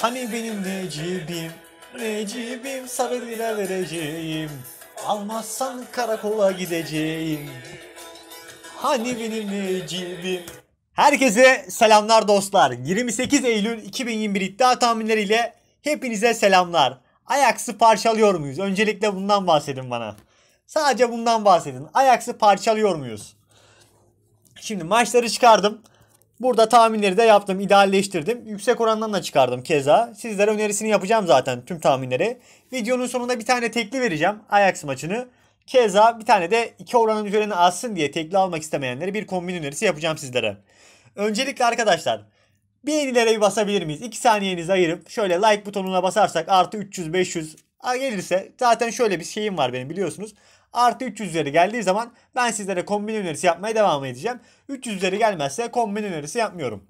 Hani benim Necibim, Necibim Sarı'yla vereceğim. Almazsan karakola gideceğim. Hani benim Necibim. Herkese selamlar dostlar. 28 Eylül 2021 iddia tahminleriyle hepinize selamlar. Ajax'ı parçalıyor muyuz? Öncelikle bundan bahsedin bana. Sadece bundan bahsedin. Ajax'ı parçalıyor muyuz? Şimdi maçları çıkardım. Burada tahminleri de yaptım, idealleştirdim. Yüksek orandan da çıkardım keza. Sizlere önerisini yapacağım zaten tüm tahminleri. Videonun sonunda bir tane tekli vereceğim Ajax maçını. Keza bir tane de iki oranın üzerine alsın diye tekli almak istemeyenlere bir kombin önerisi yapacağım sizlere. Öncelikle arkadaşlar beğenilere bir basabilir miyiz? 2 saniyenizi ayırıp şöyle like butonuna basarsak artı 300-500 gelirse zaten şöyle bir şeyim var benim biliyorsunuz. Artı 300 300'leri geldiği zaman ben sizlere kombin önerisi yapmaya devam edeceğim. 300 300'leri gelmezse kombin önerisi yapmıyorum.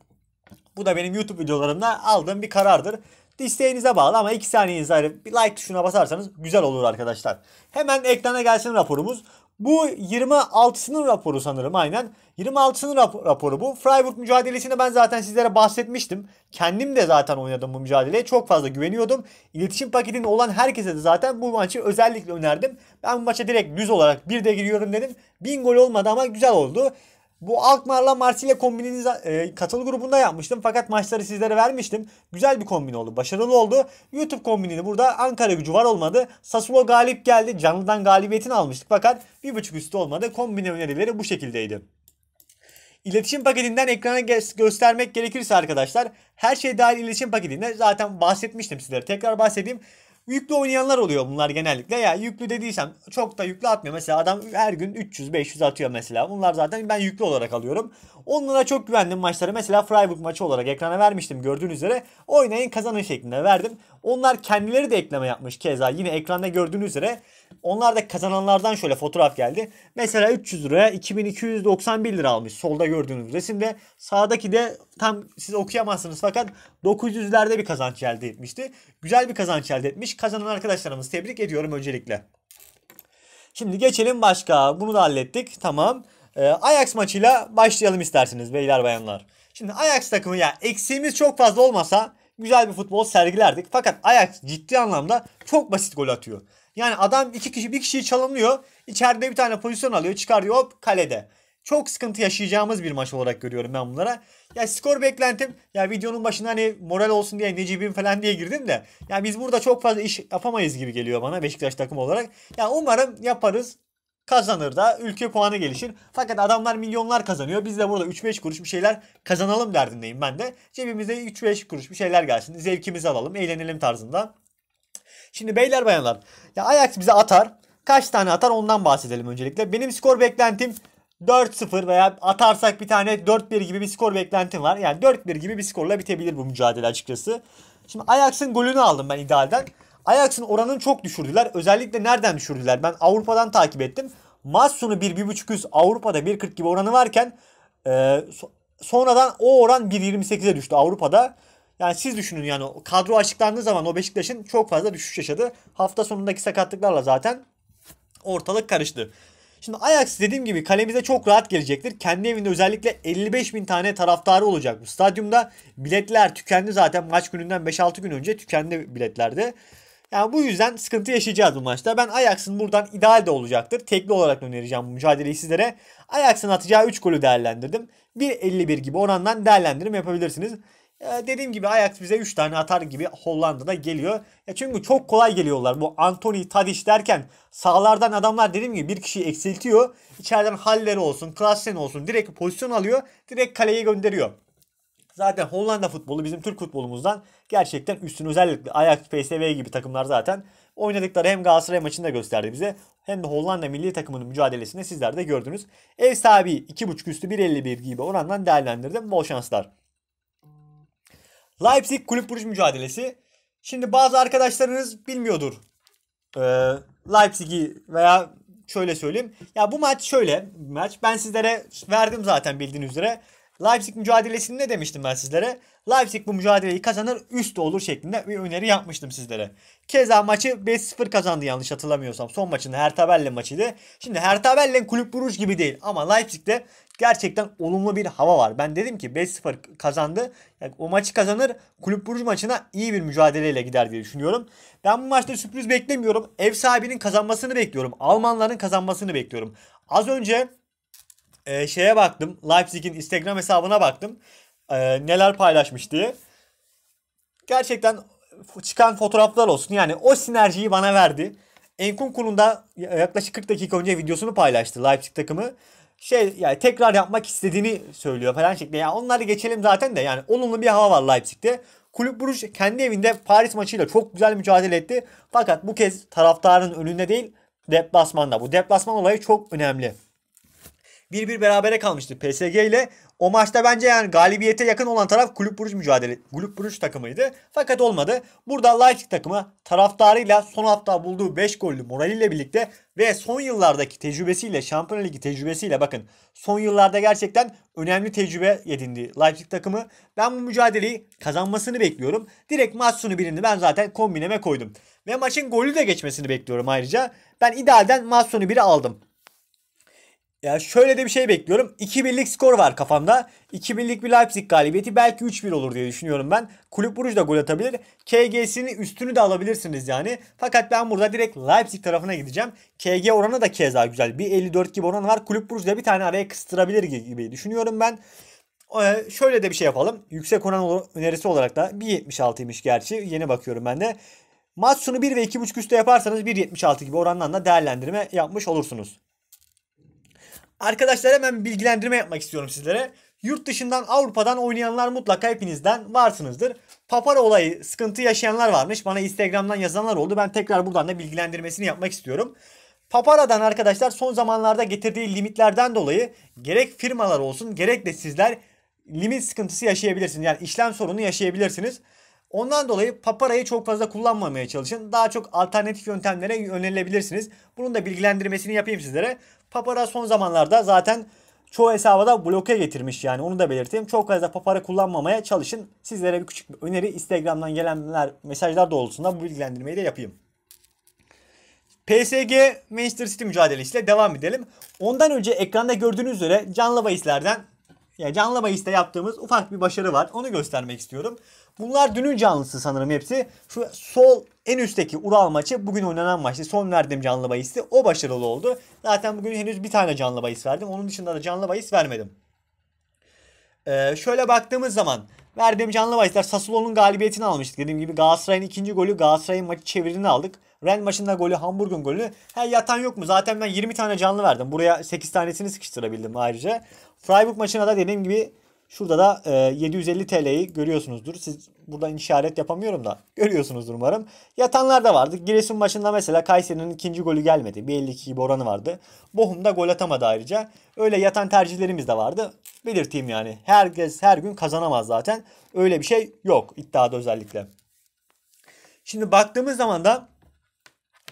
Bu da benim YouTube videolarımda aldığım bir karardır. İsteğinize bağlı ama 2 saniyenizi ayırıp bir like tuşuna basarsanız güzel olur arkadaşlar. Hemen ekrana gelsin raporumuz. Bu 26'sının raporu sanırım aynen. 26'sının rap- raporu bu. Freiburg mücadelesinde ben zaten sizlere bahsetmiştim. Kendim de zaten oynadım bu mücadeleye. Çok fazla güveniyordum. İletişim paketinde olan herkese de zaten bu maçı özellikle önerdim. Ben bu maça direkt düz olarak bir de giriyorum dedim. Bin gol olmadı ama güzel oldu. Bu Alkmaar'la Marsilya kombinini e, katılı grubunda yapmıştım. Fakat maçları sizlere vermiştim. Güzel bir kombin oldu. Başarılı oldu. YouTube kombinini burada Ankara gücü var olmadı. Sassuolo galip geldi. Canlıdan galibiyetini almıştık. Fakat bir buçuk üstü olmadı. Kombin önerileri bu şekildeydi. İletişim paketinden ekrana göstermek gerekirse arkadaşlar her şey dahil iletişim paketinde zaten bahsetmiştim sizlere. Tekrar bahsedeyim. Yüklü oynayanlar oluyor bunlar genellikle. Ya yüklü dediysem çok da yüklü atmıyor. Mesela adam her gün 300-500 atıyor mesela. Bunlar zaten ben yüklü olarak alıyorum. Onlara çok güvendim maçları. Mesela Freiburg maçı olarak ekrana vermiştim gördüğünüz üzere. Oynayın kazanın şeklinde verdim. Onlar kendileri de ekleme yapmış keza. Yine ekranda gördüğünüz üzere onlar da kazananlardan şöyle fotoğraf geldi. Mesela 300 liraya 2291 lira almış solda gördüğünüz resimde. Sağdaki de tam siz okuyamazsınız fakat 900'lerde bir kazanç elde etmişti. Güzel bir kazanç elde etmiş. Kazanan arkadaşlarımızı tebrik ediyorum öncelikle. Şimdi geçelim başka. Bunu da hallettik. Tamam. E, Ajax maçıyla başlayalım isterseniz beyler bayanlar. Şimdi Ajax takımı ya eksiğimiz çok fazla olmasa güzel bir futbol sergilerdik. Fakat Ajax ciddi anlamda çok basit gol atıyor. Yani adam iki kişi bir kişiyi çalımlıyor. İçeride bir tane pozisyon alıyor. Çıkarıyor hop kalede. Çok sıkıntı yaşayacağımız bir maç olarak görüyorum ben bunlara. Ya skor beklentim ya videonun başında hani moral olsun diye Necip'im falan diye girdim de. Ya biz burada çok fazla iş yapamayız gibi geliyor bana Beşiktaş takım olarak. Ya umarım yaparız kazanır da ülke puanı gelişir. Fakat adamlar milyonlar kazanıyor. Biz de burada 3-5 kuruş bir şeyler kazanalım derdindeyim ben de. Cebimize 3-5 kuruş bir şeyler gelsin. Zevkimizi alalım, eğlenelim tarzında. Şimdi beyler bayanlar. Ya Ajax bize atar. Kaç tane atar ondan bahsedelim öncelikle. Benim skor beklentim 4-0 veya atarsak bir tane 4-1 gibi bir skor beklentim var. Yani 4-1 gibi bir skorla bitebilir bu mücadele açıkçası. Şimdi Ajax'ın golünü aldım ben idealden. Ajax'ın oranını çok düşürdüler. Özellikle nereden düşürdüler? Ben Avrupa'dan takip ettim. Maç sonu 1-1.5 üst Avrupa'da 1.40 gibi oranı varken e, sonradan o oran 1.28'e düştü Avrupa'da. Yani siz düşünün yani kadro açıklandığı zaman o Beşiktaş'ın çok fazla düşüş yaşadı. Hafta sonundaki sakatlıklarla zaten ortalık karıştı. Şimdi Ajax dediğim gibi kalemize çok rahat gelecektir. Kendi evinde özellikle 55 bin tane taraftarı olacak bu stadyumda. Biletler tükendi zaten maç gününden 5-6 gün önce tükendi biletlerde. Yani bu yüzden sıkıntı yaşayacağız bu maçta. Ben Ajax'ın buradan ideal de olacaktır. Tekli olarak önereceğim bu mücadeleyi sizlere. Ajax'ın atacağı 3 golü değerlendirdim. 1.51 gibi orandan değerlendirim yapabilirsiniz. Ee, dediğim gibi Ajax bize 3 tane atar gibi Hollanda'da geliyor. Ya çünkü çok kolay geliyorlar. Bu Anthony Tadic derken sağlardan adamlar dediğim gibi bir kişiyi eksiltiyor. İçeriden Haller olsun, Klassen olsun direkt pozisyon alıyor. Direkt kaleye gönderiyor. Zaten Hollanda futbolu bizim Türk futbolumuzdan gerçekten üstün. Özellikle Ajax, PSV gibi takımlar zaten oynadıkları hem Galatasaray maçında gösterdi bize hem de Hollanda milli takımının mücadelesini sizler de gördünüz. Ev sahibi 2.5 üstü 1.51 gibi orandan değerlendirdim. Bol şanslar. Leipzig kulüp Bruges mücadelesi. Şimdi bazı arkadaşlarınız bilmiyordur. Ee, Leipzig'i veya şöyle söyleyeyim. Ya bu maç şöyle maç. Ben sizlere verdim zaten bildiğiniz üzere. Leipzig mücadelesini ne demiştim ben sizlere? Leipzig bu mücadeleyi kazanır üst olur şeklinde bir öneri yapmıştım sizlere. Keza maçı 5-0 kazandı yanlış hatırlamıyorsam. Son maçında Hertha Berlin maçıydı. Şimdi Hertha Berlin kulüp buruş gibi değil ama Leipzig'te gerçekten olumlu bir hava var. Ben dedim ki 5-0 kazandı. Yani o maçı kazanır kulüp buruş maçına iyi bir mücadeleyle gider diye düşünüyorum. Ben bu maçta sürpriz beklemiyorum. Ev sahibinin kazanmasını bekliyorum. Almanların kazanmasını bekliyorum. Az önce e, şeye baktım. Leipzig'in Instagram hesabına baktım. E, neler paylaşmış diye. Gerçekten çıkan fotoğraflar olsun. Yani o sinerjiyi bana verdi. Enkunku'nun da yaklaşık 40 dakika önce videosunu paylaştı Leipzig takımı. Şey yani tekrar yapmak istediğini söylüyor falan şeklinde. Yani onları geçelim zaten de yani olumlu bir hava var Leipzig'te. Kulüp Bruges kendi evinde Paris maçıyla çok güzel mücadele etti. Fakat bu kez taraftarın önünde değil deplasmanda. Bu deplasman olayı çok önemli. 1-1 berabere kalmıştı PSG ile. O maçta bence yani galibiyete yakın olan taraf kulüp buruş mücadele, kulüp buruş takımıydı. Fakat olmadı. Burada Leipzig takımı taraftarıyla son hafta bulduğu 5 gollü moraliyle birlikte ve son yıllardaki tecrübesiyle, Şampiyonlar Ligi tecrübesiyle bakın son yıllarda gerçekten önemli tecrübe edindi Leipzig takımı. Ben bu mücadeleyi kazanmasını bekliyorum. Direkt maç sonu birini ben zaten kombineme koydum. Ve maçın golü de geçmesini bekliyorum ayrıca. Ben idealden maç sonu biri aldım. Ya şöyle de bir şey bekliyorum. 2-1'lik skor var kafamda. 2-1'lik bir Leipzig galibiyeti belki 3-1 olur diye düşünüyorum ben. Kulüp Buruj da gol atabilir. KG'sinin üstünü de alabilirsiniz yani. Fakat ben burada direkt Leipzig tarafına gideceğim. KG oranı da keza güzel. Bir 54 gibi oran var. Kulüp Buruj da bir tane araya kıstırabilir gibi düşünüyorum ben. Ee, şöyle de bir şey yapalım. Yüksek oran önerisi olarak da 1.76'ymış gerçi. Yeni bakıyorum ben de. Maç sonu 1 ve 2.5 üstte yaparsanız 1.76 gibi orandan da değerlendirme yapmış olursunuz. Arkadaşlar hemen bilgilendirme yapmak istiyorum sizlere. Yurt dışından Avrupa'dan oynayanlar mutlaka hepinizden varsınızdır. Papara olayı sıkıntı yaşayanlar varmış. Bana Instagram'dan yazanlar oldu. Ben tekrar buradan da bilgilendirmesini yapmak istiyorum. Papara'dan arkadaşlar son zamanlarda getirdiği limitlerden dolayı gerek firmalar olsun gerek de sizler limit sıkıntısı yaşayabilirsiniz. Yani işlem sorunu yaşayabilirsiniz. Ondan dolayı paparayı çok fazla kullanmamaya çalışın. Daha çok alternatif yöntemlere yönelebilirsiniz. Bunun da bilgilendirmesini yapayım sizlere. Papara son zamanlarda zaten çoğu hesaba da bloke getirmiş yani onu da belirteyim. Çok fazla papara kullanmamaya çalışın. Sizlere bir küçük bir öneri Instagram'dan gelenler mesajlar doğrultusunda bu bilgilendirmeyi de yapayım. PSG Manchester City mücadelesiyle devam edelim. Ondan önce ekranda gördüğünüz üzere canlı bahislerden yani canlı bahiste yaptığımız ufak bir başarı var. Onu göstermek istiyorum. Bunlar dünün canlısı sanırım hepsi. Şu sol en üstteki Ural maçı bugün oynanan maçtı. Son verdiğim canlı bahisti. O başarılı oldu. Zaten bugün henüz bir tane canlı bahis verdim. Onun dışında da canlı bahis vermedim. Ee, şöyle baktığımız zaman Verdiğim canlı bahisler Sassuolo'nun galibiyetini almıştık. Dediğim gibi Galatasaray'ın ikinci golü Galatasaray'ın maçı çevirdiğini aldık. Ren maçında golü Hamburg'un golü. He yatan yok mu? Zaten ben 20 tane canlı verdim. Buraya 8 tanesini sıkıştırabildim ayrıca. Freiburg maçına da dediğim gibi Şurada da e, 750 TL'yi görüyorsunuzdur. Siz buradan işaret yapamıyorum da görüyorsunuzdur umarım. Yatanlar da vardı. Giresun maçında mesela Kayseri'nin ikinci golü gelmedi. 152 52 gibi oranı vardı. Bohum da gol atamadı ayrıca. Öyle yatan tercihlerimiz de vardı. Belirteyim yani. Herkes her gün kazanamaz zaten. Öyle bir şey yok iddiada özellikle. Şimdi baktığımız zaman da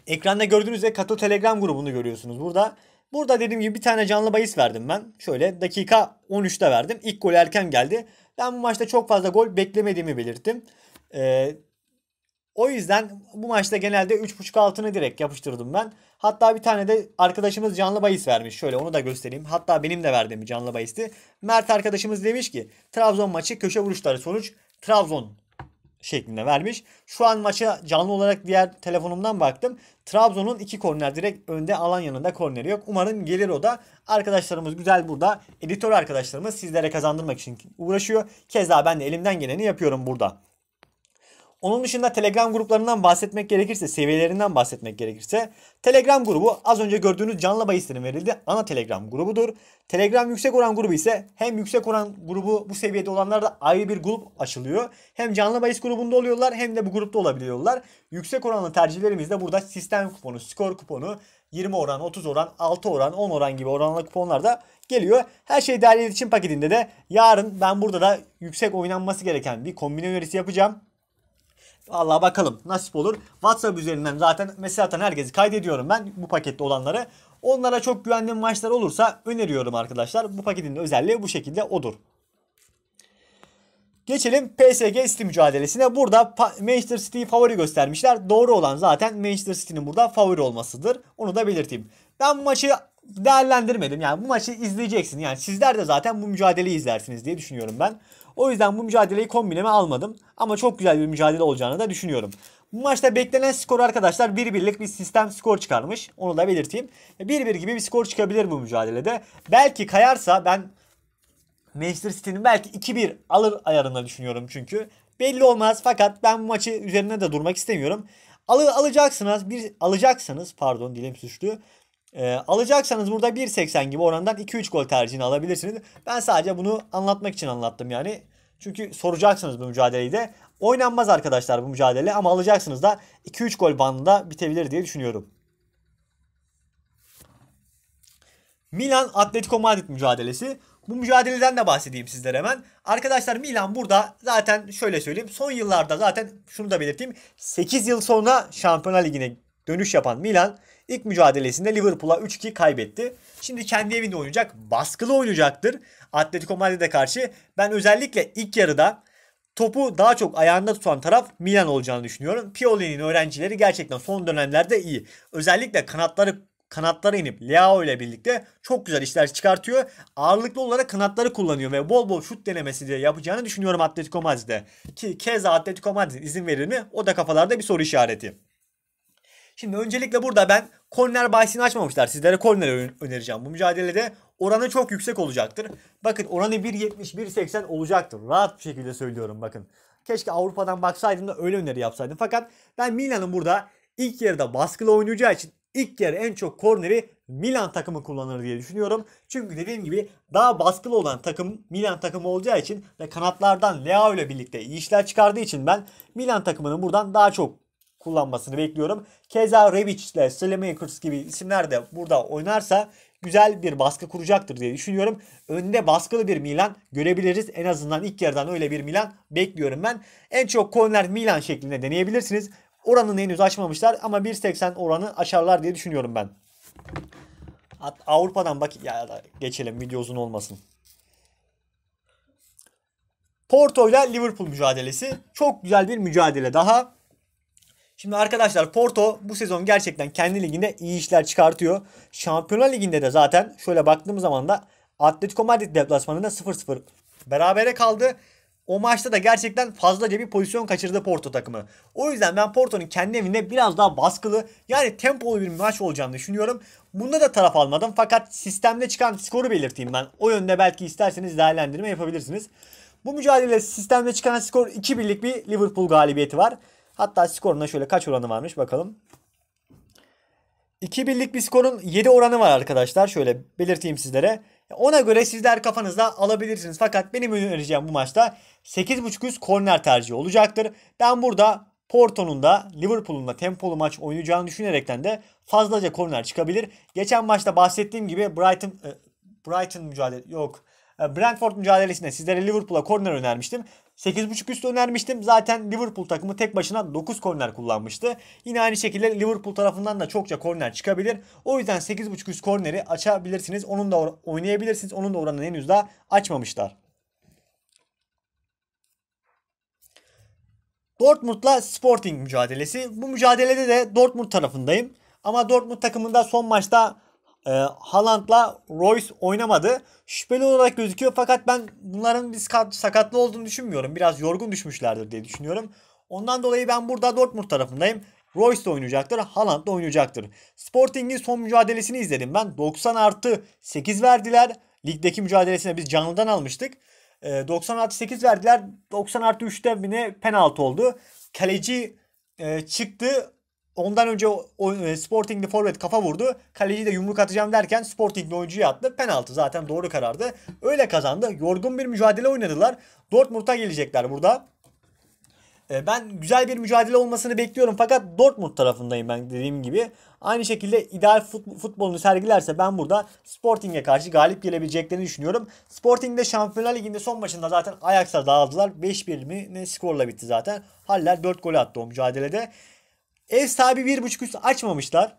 ekranda gördüğünüzde Kato Telegram grubunu görüyorsunuz. Burada Burada dediğim gibi bir tane canlı bahis verdim ben. Şöyle dakika 13'te verdim. İlk gol erken geldi. Ben bu maçta çok fazla gol beklemediğimi belirttim. Ee, o yüzden bu maçta genelde 3.5 altını direkt yapıştırdım ben. Hatta bir tane de arkadaşımız canlı bahis vermiş. Şöyle onu da göstereyim. Hatta benim de verdiğim canlı bahisti. Mert arkadaşımız demiş ki Trabzon maçı köşe vuruşları sonuç Trabzon şeklinde vermiş. Şu an maça canlı olarak diğer telefonumdan baktım. Trabzon'un iki korner direkt önde alan yanında korneri yok. Umarım gelir o da. Arkadaşlarımız güzel burada. Editör arkadaşlarımız sizlere kazandırmak için uğraşıyor. Keza ben de elimden geleni yapıyorum burada. Onun dışında Telegram gruplarından bahsetmek gerekirse, seviyelerinden bahsetmek gerekirse Telegram grubu az önce gördüğünüz canlı bahislerin verildiği ana Telegram grubudur. Telegram yüksek oran grubu ise hem yüksek oran grubu bu seviyede olanlarda ayrı bir grup açılıyor. Hem canlı bahis grubunda oluyorlar hem de bu grupta olabiliyorlar. Yüksek oranlı tercihlerimiz de burada sistem kuponu, skor kuponu, 20 oran, 30 oran, 6 oran, 10 oran gibi oranlı kuponlar da geliyor. Her şey değerli için paketinde de yarın ben burada da yüksek oynanması gereken bir kombine önerisi yapacağım. Allah bakalım nasip olur. WhatsApp üzerinden zaten mesela atan herkesi kaydediyorum ben bu pakette olanları. Onlara çok güvendiğim maçlar olursa öneriyorum arkadaşlar. Bu paketin özelliği bu şekilde odur. Geçelim PSG City mücadelesine. Burada Manchester City'yi favori göstermişler. Doğru olan zaten Manchester City'nin burada favori olmasıdır. Onu da belirteyim. Ben bu maçı değerlendirmedim. Yani bu maçı izleyeceksiniz. Yani sizler de zaten bu mücadeleyi izlersiniz diye düşünüyorum ben. O yüzden bu mücadeleyi kombineme almadım. Ama çok güzel bir mücadele olacağını da düşünüyorum. Bu maçta beklenen skor arkadaşlar 1-1'lik bir sistem skor çıkarmış. Onu da belirteyim. 1-1 gibi bir skor çıkabilir bu mücadelede. Belki kayarsa ben Manchester City'nin belki 2-1 alır ayarında düşünüyorum çünkü. Belli olmaz fakat ben bu maçı üzerine de durmak istemiyorum. Alı, alacaksınız bir alacaksınız pardon dilim suçlu. E, alacaksanız burada 1.80 gibi orandan 2-3 gol tercihini alabilirsiniz. Ben sadece bunu anlatmak için anlattım yani. Çünkü soracaksınız bu mücadeleyi de. Oynanmaz arkadaşlar bu mücadele ama alacaksınız da 2-3 gol bandında bitebilir diye düşünüyorum. Milan Atletico Madrid mücadelesi. Bu mücadeleden de bahsedeyim sizlere hemen. Arkadaşlar Milan burada zaten şöyle söyleyeyim. Son yıllarda zaten şunu da belirteyim. 8 yıl sonra Şampiyonlar Ligi'ne dönüş yapan Milan ilk mücadelesinde Liverpool'a 3-2 kaybetti. Şimdi kendi evinde oynayacak. Baskılı oynayacaktır. Atletico Madrid'e karşı ben özellikle ilk yarıda topu daha çok ayağında tutan taraf Milan olacağını düşünüyorum. Pioli'nin öğrencileri gerçekten son dönemlerde iyi. Özellikle kanatları kanatlara inip Leao ile birlikte çok güzel işler çıkartıyor. Ağırlıklı olarak kanatları kullanıyor ve bol bol şut denemesi diye yapacağını düşünüyorum Atletico Madrid'de. Ki keza Atletico Madrid izin verir mi? O da kafalarda bir soru işareti. Şimdi öncelikle burada ben korner bahisini açmamışlar. Sizlere korner önereceğim. Bu mücadelede oranı çok yüksek olacaktır. Bakın oranı 1.70-1.80 olacaktır. Rahat bir şekilde söylüyorum bakın. Keşke Avrupa'dan baksaydım da öyle öneri yapsaydım. Fakat ben Milan'ın burada ilk yarıda baskılı oynayacağı için ilk yarı en çok korneri Milan takımı kullanır diye düşünüyorum. Çünkü dediğim gibi daha baskılı olan takım Milan takımı olacağı için ve kanatlardan Leao ile birlikte iyi işler çıkardığı için ben Milan takımının buradan daha çok kullanmasını bekliyorum. Keza Rebic ile Slaymakers gibi isimler de burada oynarsa güzel bir baskı kuracaktır diye düşünüyorum. Önde baskılı bir Milan görebiliriz. En azından ilk yarıdan öyle bir Milan bekliyorum ben. En çok korner Milan şeklinde deneyebilirsiniz. Oranını henüz açmamışlar ama 1.80 oranı açarlar diye düşünüyorum ben. Avrupa'dan bak ya da geçelim video uzun olmasın. Porto ile Liverpool mücadelesi çok güzel bir mücadele daha. Şimdi arkadaşlar Porto bu sezon gerçekten kendi liginde iyi işler çıkartıyor. Şampiyonlar Ligi'nde de zaten şöyle baktığımız zaman da Atletico Madrid deplasmanında 0-0 berabere kaldı. O maçta da gerçekten fazlaca bir pozisyon kaçırdı Porto takımı. O yüzden ben Porto'nun kendi evinde biraz daha baskılı yani tempolu bir maç olacağını düşünüyorum. Bunda da taraf almadım fakat sistemde çıkan skoru belirteyim ben. O yönde belki isterseniz değerlendirme yapabilirsiniz. Bu mücadele sistemde çıkan skor 2 birlik bir Liverpool galibiyeti var. Hatta skoruna şöyle kaç oranı varmış bakalım. 2 birlik bir skorun 7 oranı var arkadaşlar. Şöyle belirteyim sizlere. Ona göre sizler kafanızda alabilirsiniz. Fakat benim önereceğim bu maçta 8.5 üst korner tercihi olacaktır. Ben burada Porto'nun da Liverpool'un da tempolu maç oynayacağını düşünerekten de fazlaca korner çıkabilir. Geçen maçta bahsettiğim gibi Brighton e, Brighton mücadele yok. E, Brentford mücadelesinde sizlere Liverpool'a korner önermiştim. 8.5 üstü önermiştim. Zaten Liverpool takımı tek başına 9 korner kullanmıştı. Yine aynı şekilde Liverpool tarafından da çokça korner çıkabilir. O yüzden 8.5 üst korneri açabilirsiniz. Onun da oynayabilirsiniz. Onun da oranını henüz daha açmamışlar. Dortmund'la Sporting mücadelesi. Bu mücadelede de Dortmund tarafındayım. Ama Dortmund takımında son maçta e, Haaland'la Royce oynamadı. Şüpheli olarak gözüküyor fakat ben bunların bir sakatlı olduğunu düşünmüyorum. Biraz yorgun düşmüşlerdir diye düşünüyorum. Ondan dolayı ben burada Dortmund tarafındayım. Royce de oynayacaktır, Haaland da oynayacaktır. Sporting'in son mücadelesini izledim ben. 90 artı 8 verdiler. Ligdeki mücadelesine biz canlıdan almıştık. 90 ee, artı 8 verdiler. 90 artı 3'te yine penaltı oldu. Kaleci e, çıktı Ondan önce o, e, Sporting'li forvet kafa vurdu. Kaleci de yumruk atacağım derken Sporting'li oyuncuyu attı. Penaltı zaten doğru karardı. Öyle kazandı. Yorgun bir mücadele oynadılar. Dortmund'a gelecekler burada. E, ben güzel bir mücadele olmasını bekliyorum fakat Dortmund tarafındayım ben dediğim gibi. Aynı şekilde ideal futbolunu sergilerse ben burada Sporting'e karşı galip gelebileceklerini düşünüyorum. Sporting'de Şampiyonlar Ligi'nde son maçında zaten Ajax'a dağıldılar. 5-1 mi ne skorla bitti zaten. Haller 4 gol attı o mücadelede. Ev sahibi 1.5 üst açmamışlar.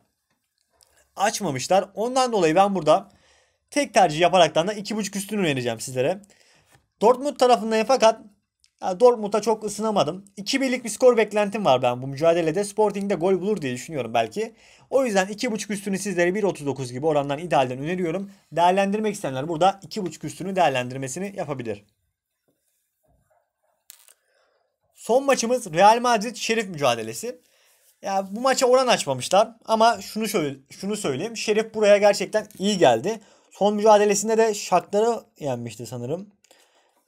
Açmamışlar. Ondan dolayı ben burada tek tercih yaparaktan da 2.5 üstünü önereceğim sizlere. Dortmund tarafındayım fakat yani Dortmund'a çok ısınamadım. 2-1'lik bir skor beklentim var ben bu mücadelede. Sporting'de gol bulur diye düşünüyorum belki. O yüzden 2.5 üstünü sizlere 1.39 gibi orandan idealden öneriyorum. Değerlendirmek isteyenler burada 2.5 üstünü değerlendirmesini yapabilir. Son maçımız Real Madrid Şerif mücadelesi. Ya bu maça oran açmamışlar ama şunu şöyle şunu söyleyeyim. Şerif buraya gerçekten iyi geldi. Son mücadelesinde de Şakları yenmişti sanırım.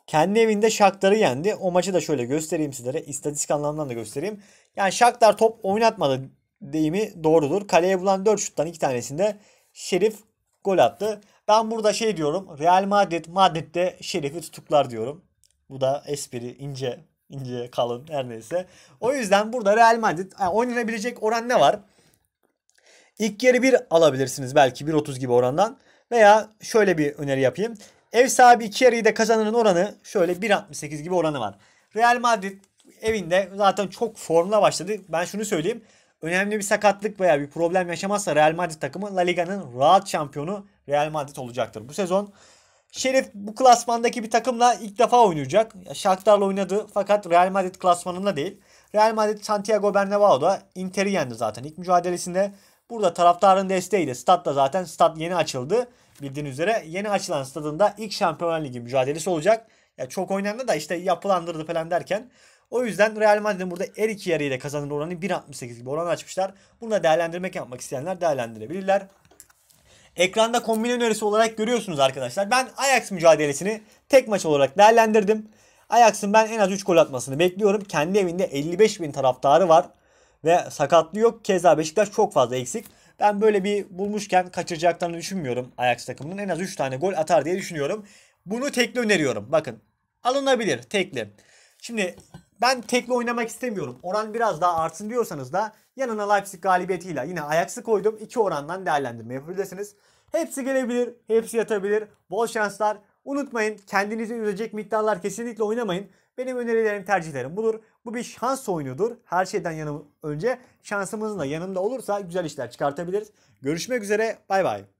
Kendi evinde Şakları yendi. O maçı da şöyle göstereyim sizlere. İstatistik anlamından da göstereyim. Yani Şaklar top oynatmadı deyimi doğrudur. Kaleye bulan 4 şuttan 2 tanesinde Şerif gol attı. Ben burada şey diyorum. Real Madrid Madrid'de Şerif'i tutuklar diyorum. Bu da espri ince ince, kalın her neyse. O yüzden burada Real Madrid yani oynanabilecek oran ne var? İlk yarı bir alabilirsiniz belki 1.30 gibi orandan. Veya şöyle bir öneri yapayım. Ev sahibi 2 yarıyı da kazananın oranı şöyle 1.68 gibi oranı var. Real Madrid evinde zaten çok formla başladı. Ben şunu söyleyeyim. Önemli bir sakatlık veya bir problem yaşamazsa Real Madrid takımı La Liga'nın rahat şampiyonu Real Madrid olacaktır. Bu sezon Şerif bu klasmandaki bir takımla ilk defa oynayacak. Shakhtar'la oynadı fakat Real Madrid klasmanında değil. Real Madrid Santiago Bernabéu'da Inter'i yendi zaten ilk mücadelesinde. Burada taraftarın desteğiyle de statta zaten stat yeni açıldı. Bildiğiniz üzere yeni açılan stadında ilk Şampiyonlar Ligi mücadelesi olacak. Ya çok oynandı da işte yapılandırdı falan derken. O yüzden Real Madrid'in burada her iki yarıyla kazanır oranı 1.68 gibi oran açmışlar. Bunu da değerlendirmek yapmak isteyenler değerlendirebilirler. Ekranda kombin önerisi olarak görüyorsunuz arkadaşlar. Ben Ajax mücadelesini tek maç olarak değerlendirdim. Ajax'ın ben en az 3 gol atmasını bekliyorum. Kendi evinde 55 bin taraftarı var. Ve sakatlığı yok. Keza Beşiktaş çok fazla eksik. Ben böyle bir bulmuşken kaçıracaklarını düşünmüyorum Ajax takımının. En az 3 tane gol atar diye düşünüyorum. Bunu tekli öneriyorum. Bakın alınabilir tekli. Şimdi ben tekli oynamak istemiyorum. Oran biraz daha artsın diyorsanız da yanına Leipzig galibiyetiyle yine Ajax'ı koydum. iki orandan değerlendirme yapabilirsiniz. Hepsi gelebilir, hepsi yatabilir. Bol şanslar. Unutmayın kendinizi üzecek miktarlar kesinlikle oynamayın. Benim önerilerim, tercihlerim budur. Bu bir şans oyunudur. Her şeyden yanım önce şansımızın da yanımda olursa güzel işler çıkartabiliriz. Görüşmek üzere. Bay bay.